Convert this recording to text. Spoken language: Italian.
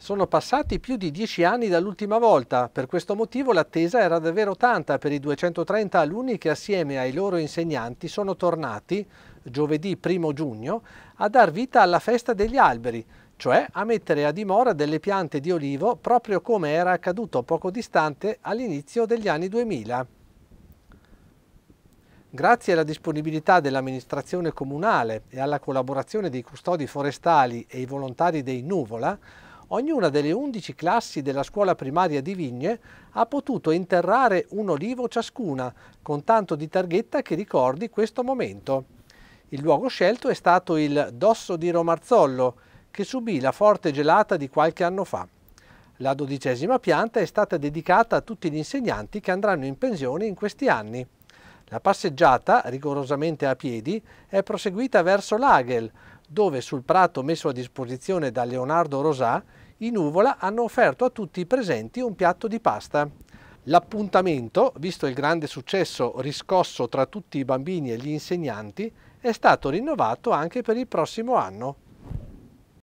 Sono passati più di dieci anni dall'ultima volta, per questo motivo l'attesa era davvero tanta per i 230 alunni che assieme ai loro insegnanti sono tornati, giovedì 1 giugno, a dar vita alla festa degli alberi, cioè a mettere a dimora delle piante di olivo proprio come era accaduto poco distante all'inizio degli anni 2000. Grazie alla disponibilità dell'amministrazione comunale e alla collaborazione dei custodi forestali e i volontari dei Nuvola, ognuna delle 11 classi della scuola primaria di Vigne ha potuto interrare un olivo ciascuna, con tanto di targhetta che ricordi questo momento. Il luogo scelto è stato il Dosso di Romarzollo, che subì la forte gelata di qualche anno fa. La dodicesima pianta è stata dedicata a tutti gli insegnanti che andranno in pensione in questi anni. La passeggiata, rigorosamente a piedi, è proseguita verso l'Agel, dove sul prato messo a disposizione da Leonardo Rosà, i Nuvola hanno offerto a tutti i presenti un piatto di pasta. L'appuntamento, visto il grande successo riscosso tra tutti i bambini e gli insegnanti, è stato rinnovato anche per il prossimo anno.